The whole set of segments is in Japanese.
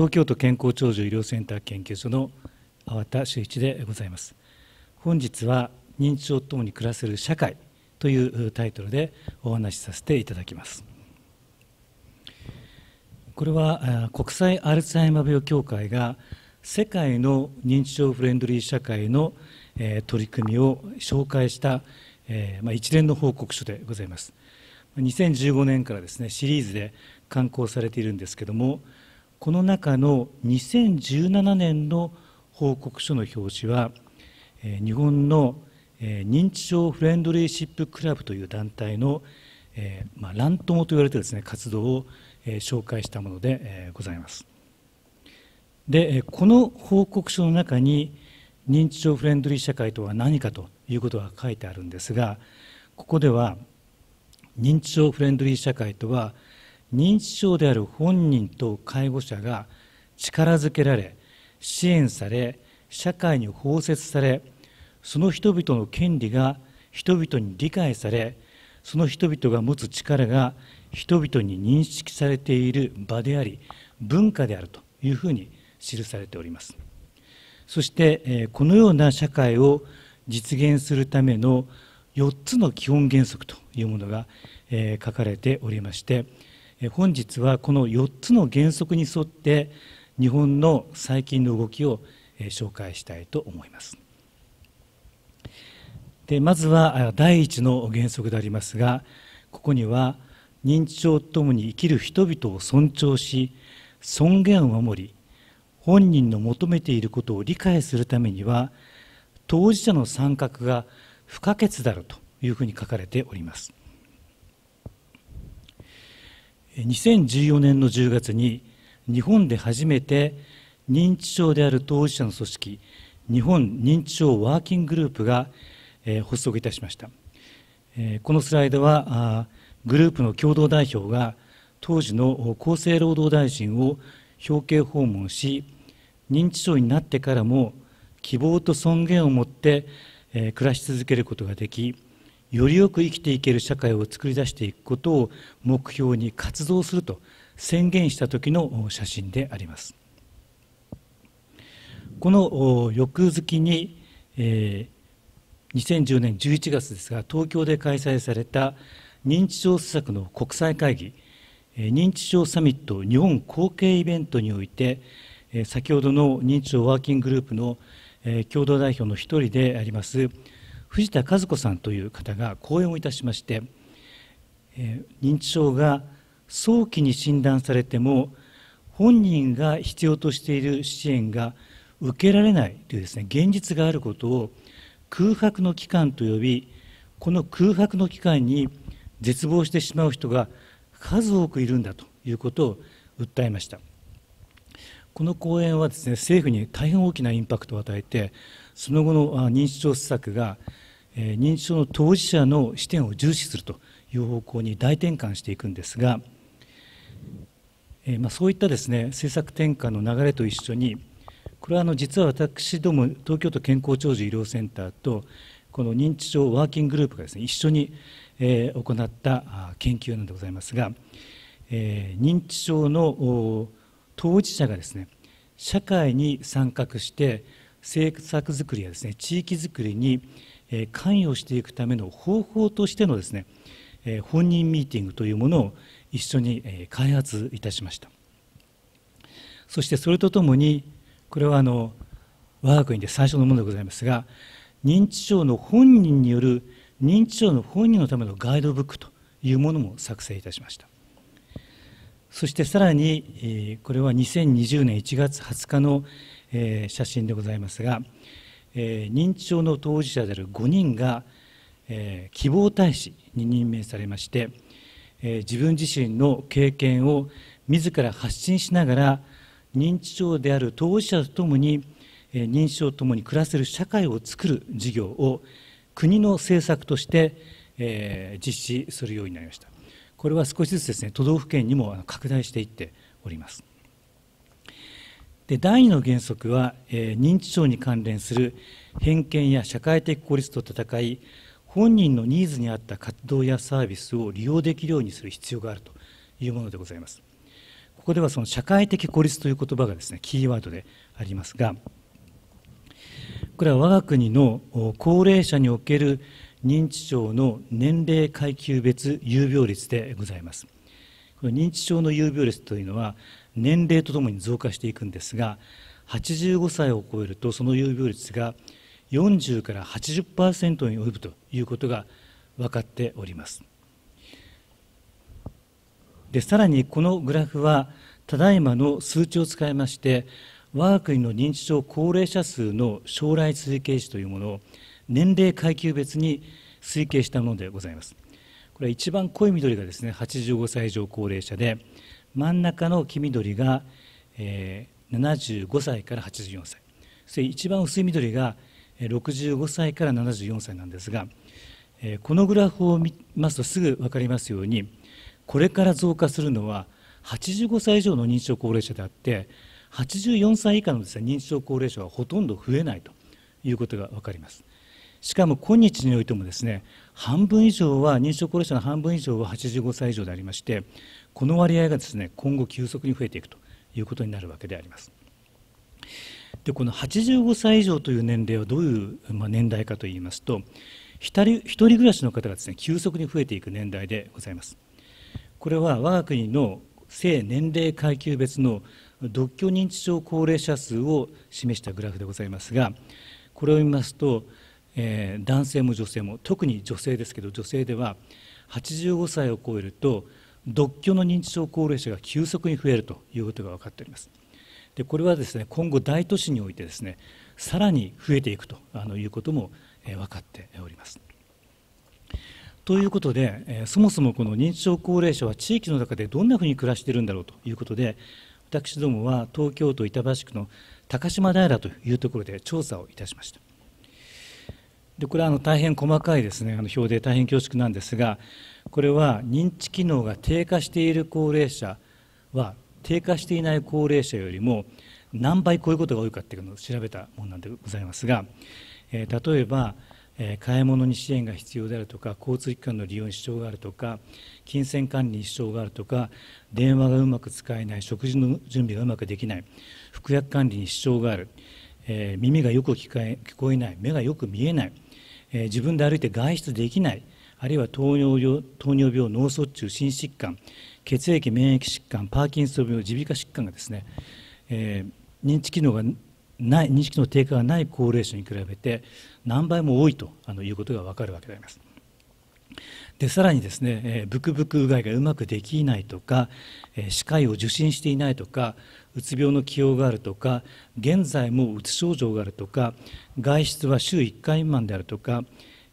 東京都健康長寿医療センター研究所の粟田修一でございます本日は認知症ともに暮らせる社会というタイトルでお話しさせていただきますこれは国際アルツハイマー病協会が世界の認知症フレンドリー社会の取り組みを紹介した一連の報告書でございます2015年からですねシリーズで刊行されているんですけどもこの中の2017年の報告書の表紙は、え日本の、え認知症フレンドリーシップクラブという団体の、えーまあ、乱闘と言われてですね活動を、え紹介したもので、えございます。でこの報告書の中に認知症フレンドリー社会とは何かということが書いてあるんですがここでは認知症フレンドリー社会とは認知症である本人と介護者が力づけられ支援され社会に包摂されその人々の権利が人々に理解されその人々が持つ力が人々に認識されている場であり文化であるというふうに記されておりますそしてこのような社会を実現するための4つの基本原則というものが書かれておりまして本日はこの4つの原則に沿って日本の最近の動きを紹介したいと思いますでまずは第一の原則でありますがここには認知症とともに生きる人々を尊重し尊厳を守り本人の求めていることを理解するためには当事者の参画が不可欠であるというふうに書かれております2014年の10月に日本で初めて認知症である当事者の組織日本認知症ワーキンググループが発足いたしましたこのスライドはグループの共同代表が当時の厚生労働大臣を表敬訪問し認知症になってからも希望と尊厳を持って暮らし続けることができよりよく生きていける社会を作り出していくことを目標に活動すると宣言した時の写真でありますこの翌月に、2010年11月ですが東京で開催された認知症施策の国際会議認知症サミット日本後継イベントにおいて先ほどの認知症ワーキンググループの共同代表の一人であります藤田和子さんという方が講演をいたしまして、えー、認知症が早期に診断されても本人が必要としている支援が受けられないというですね現実があることを空白の期間と呼びこの空白の期間に絶望してしまう人が数多くいるんだということを訴えました。この講演はですね政府に大変大きなインパクトを与えてその後の認知症施策が認知症の当事者の視点を重視するという方向に大転換していくんですが、えまあ、そういったですね政策転換の流れと一緒にこれはあの実は私ども東京都健康長寿医療センターとこの認知症ワーキンググループがですね一緒に、え行った研究なんでございますが、え認知症の当事者がですね社会に参画して政策づくりやですね地域づくりに関与していくための方法としてのですね本人ミーティングというものを一緒に開発いたしましたそしてそれとともにこれはあの我が国で最初のものでございますが認知症の本人による認知症の本人のためのガイドブックというものも作成いたしましたそしてさらに、これは2020年1月20日の写真でございますが、認知症の当事者である5人が、希望大使に任命されまして、自分自身の経験を自ら発信しながら認知症である当事者とともに認知症とともに暮らせる社会を作る事業を国の政策として実施するようになりました。これは少しずつですね都道府県にも拡大していっておりますで第2の原則は、えー、認知症に関連する偏見や社会的孤立と戦い本人のニーズに合った活動やサービスを利用できるようにする必要があるというものでございますここではその社会的孤立という言葉がですねキーワードでありますがこれは我が国の高齢者における認知症の年齢階級別有病率でございますこの認知症の有病率というのは年齢とともに増加していくんですが85歳を超えるとその有病率が40から80%に及ぶということが分かっておりますでさらにこのグラフはただいまの数値を使いまして我が国の認知症高齢者数の将来推計値というものを年齢階級別に推計したものでございます。これは一番濃い緑がですね85歳以上高齢者で真ん中の黄緑が、えー、75歳から84歳そして一番薄い緑が65歳から74歳なんですが、えー、このグラフを見ますとすぐ分かりますようにこれから増加するのは85歳以上の認知症高齢者であって84歳以下のです、ね、認知症高齢者はほとんど増えないということが分かります。しかも今日においてもですね半分以上は認証高齢者の半分以上は85歳以上でありましてこの割合がですね今後急速に増えていくということになるわけであります。でこの85歳以上という年齢はどういう、まあ、年代かといいますと1人暮らしの方がですね急速に増えていく年代でございます。これは我が国の性年齢階級別の独居認知症高齢者数を示したグラフでございますがこれを見ますとえー、男性も女性も特に女性ですけど女性では85歳を超えると独居の認知症高齢者が急速に増えるということが分かっております。でこれはですね今後大都市においてですねさらに増えていくということも分かっております。ということでそもそもこの認知症高齢者は地域の中でどんなふうに暮らしているんだろうということで私どもは東京都板橋区の高島平というところで調査をいたしました。でこれはあの大変細かいですねあの表で大変恐縮なんですがこれは認知機能が低下している高齢者は低下していない高齢者よりも何倍こういうことが多いかっていうのを調べたものなんでございますが、えー、例えば、えー、買い物に支援が必要であるとか交通機関の利用に支障があるとか金銭管理に支障があるとか電話がうまく使えない食事の準備がうまくできない服薬管理に支障がある、えー、耳がよく聞こえない目がよく見えないえー、自分で歩いて外出できないあるいは糖尿病糖尿病脳卒中心疾患血液免疫疾患パーキンソン病耳鼻科疾患がですね、えー、認知機能がない認識の低下がない高齢者に比べて何倍も多いとあのいうことが分かるわけであります。でさらにですね、えー、ブクブクうがいがうまくできないとか、えー、歯科医を受診していないとかうつ病の起用があるとか現在もうつ症状があるとか外出は週1回未満であるとか、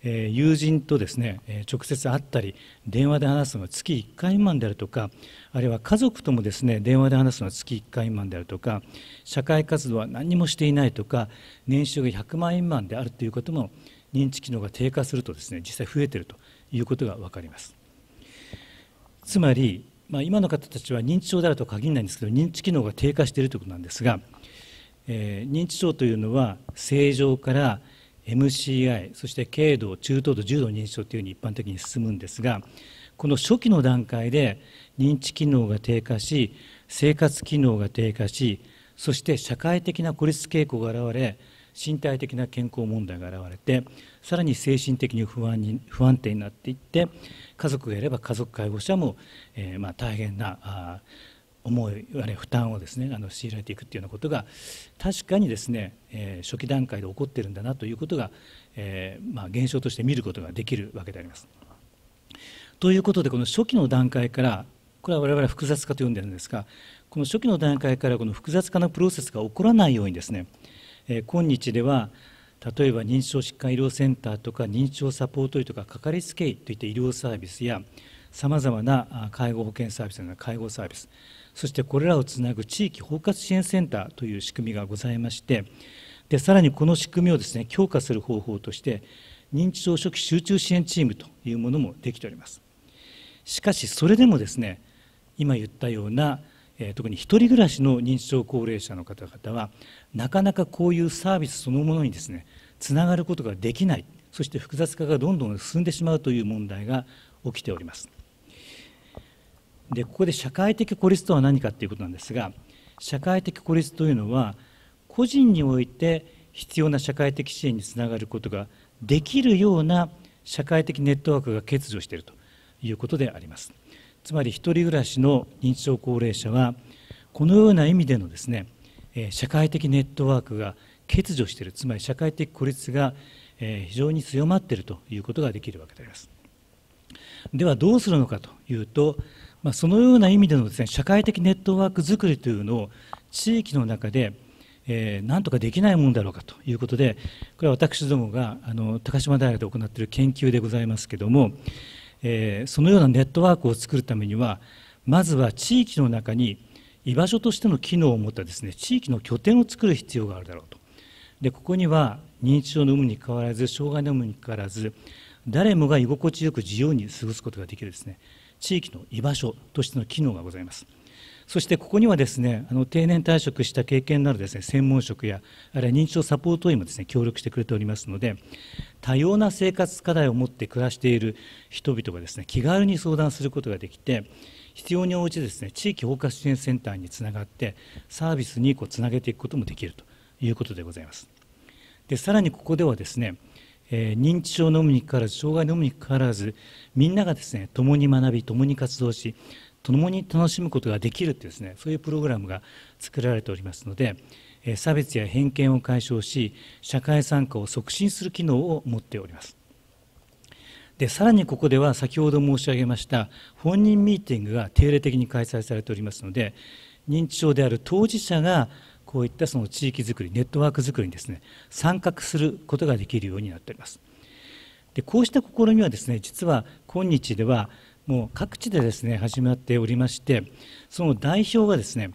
えー、友人とですね、え直接会ったり電話で話すのは月1回未満であるとかあるいは家族ともですね電話で話すのは月1回未満であるとか社会活動は何もしていないとか年収が100万円未満であるということも認知機能が低下するとですね実際増えているということが分かりますつまり、まあ、今の方たちは認知症であるとは限らないんですけど認知機能が低下しているということなんですが、えー、認知症というのは正常から MCI そして軽度中等度重度認知症というふうに一般的に進むんですがこの初期の段階で認知機能が低下し生活機能が低下しそして社会的な孤立傾向が現れ身体的な健康問題が現れてさらに精神的に不安に不安定になっていって家族がいれば家族介護者も、えー、まあ、大変な思いあれ負担をですねあの強いられていくっていうようなことが確かにですね、えー、初期段階で起こってるんだなということが、えー、まあ、現象として見ることができるわけであります。ということでこの初期の段階からこれは我々複雑化と呼んでるんですがこの初期の段階からこの複雑化のプロセスが起こらないようにですねえ今日では例えば認知症疾患医療センターとか認知症サポート医とかかかりつけ医といった医療サービスやさまざまな介護保険サービスの介護サービスそしてこれらをつなぐ地域包括支援センターという仕組みがございましてでさらにこの仕組みをですね強化する方法として認知症初期集中支援チームというものもできておりますしかしそれでもですね今言ったようなえ特に1人暮らしの認知症高齢者の方々はなかなかこういうサービスそのものにですねつながることができないそして複雑化がどんどん進んでしまうという問題が起きております。でここで社会的孤立とは何かということなんですが社会的孤立というのは個人において必要な社会的支援につながることができるような社会的ネットワークが欠如しているということであります。つまり1人暮らしの認知症高齢者はこのような意味でのですね社会的ネットワークが欠如しているつまり社会的孤立が非常に強まっているということができるわけであります。ではどうするのかというと、まそのような意味でのです、ね、社会的ネットワークづくりというのを地域の中で、えなんとかできないもんだろうかということでこれは私どもがあの高島大学で行っている研究でございますけども、えー、そのようなネットワークを作るためにはまずは地域の中に居場所としての機能を持ったですね地域の拠点を作る必要があるだろうとでここには認知症の有無に変わらず障害の有無に変わらず誰もが居心地よく自由に過ごすことができるですね地域の居場所としての機能がございますそしてここにはですねあの定年退職した経験のあるですね専門職やあるいは認知症サポート員もですね協力してくれておりますので多様な生活課題を持って暮らしている人々がですね気軽に相談することができて必要に応じてですね地域包括支援センターにつながってサービスにこうつなげていくこともできるということでございます。でさらにここではですね、認知症のみにかかわらず障害のみにかかわらずみんながですね共に学び共に活動し共に楽しむことができるというですねそういうプログラムが作られておりますので差別や偏見を解消し社会参加を促進する機能を持っておりますでさらにここでは先ほど申し上げました本人ミーティングが定例的に開催されておりますので認知症である当事者がこういったその地域づくりネットワークづくりにですね参画することができるようになっておりますでこうした試みはですね実は今日ではもう各地でですね始まっておりましてその代表がですね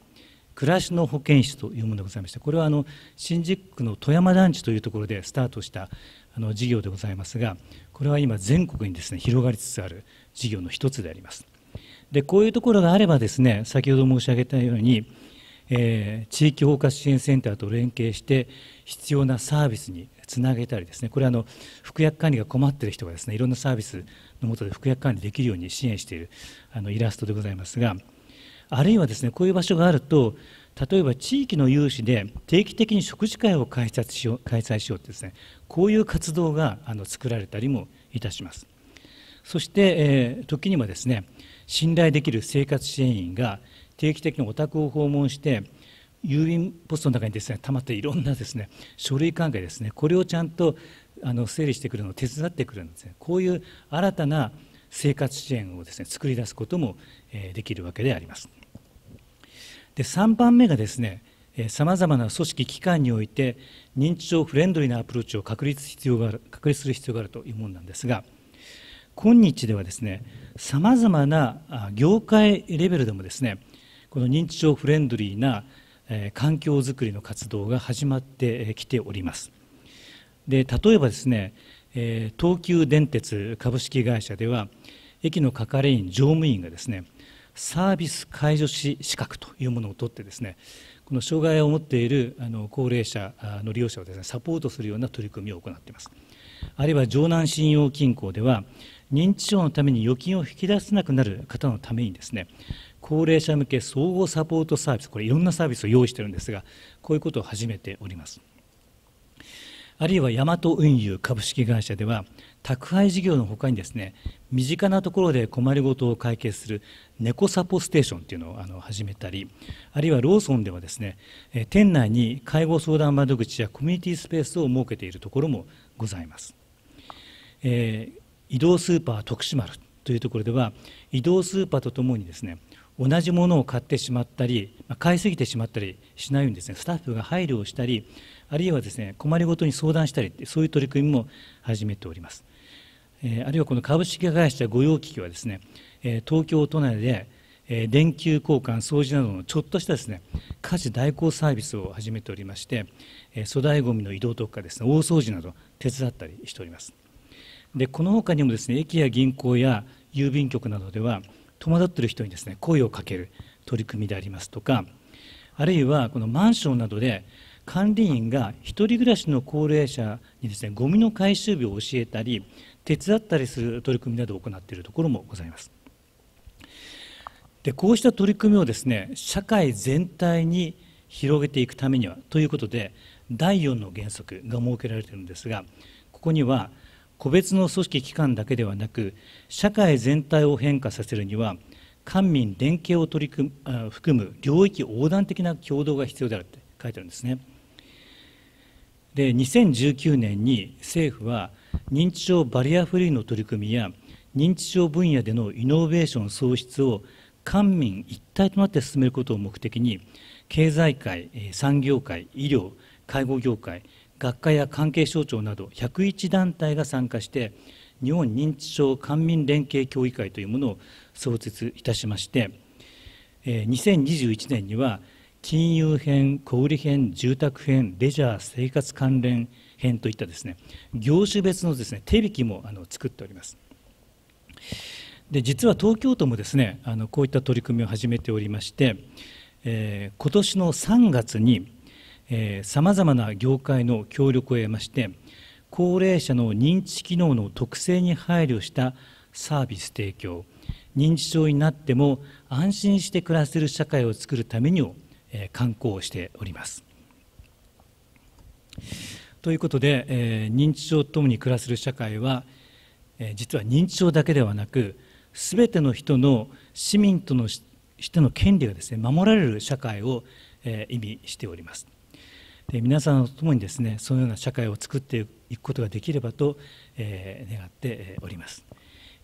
暮らしの保健室というものでございましてこれはあの新宿区の富山団地というところでスタートしたあの事業でございますがこれは今全国にですね広がりつつある事業の一つであります。でこういうところがあればですね先ほど申し上げたように、えー、地域包括支援センターと連携して必要なサービスにつなげたりですねこれはあの服薬管理が困っている人がですねいろんなサービスの下で服薬管理できるように支援しているあのイラストでございますがあるいはですねこういう場所があると例えば地域の有志で定期的に食事会を開催しよう開催しようってですねこういう活動があの作られたりもいたします。そして、えー、時にはですね信頼できる生活支援員が定期的にお宅を訪問して郵便ポストの中にですね溜まっていろんなですね書類関係ですねこれをちゃんとあの整理してくるのを手伝ってくるんですねこういう新たな生活支援をですね作り出すこともできるわけであります。で3番目がですねさまざまな組織機関において認知症フレンドリーなアプローチを確立必要がある確立する必要があるというものなんですが今日ではですねさまざまな業界レベルでもですねこの認知症フレンドリーな環境づくりの活動が始まってきております。で例えばですね、えー、東急電鉄株式会社では駅の係員乗務員がですねサービス介助士資格というものを取ってですねこの障害を持っているあの高齢者の利用者をですねサポートするような取り組みを行っていますあるいは城南信用金庫では認知症のために預金を引き出せなくなる方のためにですね高齢者向け総合サポートサービスこれいろんなサービスを用意してるんですがこういうことを始めておりますあるいはヤマト運輸株式会社では宅配事業のほかにですね身近なところで困りごとを解決する猫サポステーションというのをあの始めたりあるいはローソンではですね店内に介護相談窓口やコミュニティスペースを設けているところもございます、えー、移動スーパー徳島というところでは移動スーパーとともにですね同じものを買ってしまったり買いすぎてしまったりしないようにですねスタッフが配慮をしたりあるいはですね困りごとに相談したりそういう取り組みも始めております、えあるいはこの株式会社御用機器はですね、え東京都内で、え電球交換掃除などのちょっとしたですね家事代行サービスを始めておりまして、え粗大ごみの移動とかですね大掃除など手伝ったりしておりますでこの他にもですね駅や銀行や郵便局などでは戸惑っている人にですね声をかける取り組みでありますとかあるいはこのマンションなどで管理員が1人暮らしの高齢者にですねゴミの回収日を教えたり手伝ったりする取り組みなどを行っているところもございます。でこうした取り組みをですね社会全体に広げていくためにはということで第4の原則が設けられているんですがここには個別の組織機関だけではなく社会全体を変化させるには官民連携を取り組む含む領域横断的な協働が必要であるって書いてあるんですね。で2019年に政府は認知症バリアフリーの取り組みや認知症分野でのイノベーション創出を官民一体となって進めることを目的に経済界産業界医療介護業界学会や関係省庁など101団体が参加して日本認知症官民連携協議会というものを創設いたしまして2021年には金融編、小売編、住宅編、レジャー、生活関連編といったですね業種別のですね手引きもあの作っております。で実は東京都もですねあのこういった取り組みを始めておりまして、えー、今年の3月にさまざまな業界の協力を得まして高齢者の認知機能の特性に配慮したサービス提供認知症になっても安心して暮らせる社会を作るためにをえ光をしております。ということで、え認知症ともに暮らせる社会は、え実は認知症だけではなく全ての人の市民との人の権利がですね守られる社会を、え意味しております。で皆さんと共にですねそのような社会を作っていくことができればと、え願っております。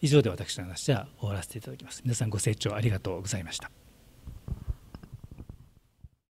以上で私の話は終わらせていただきます。皆さんご清聴ありがとうございました。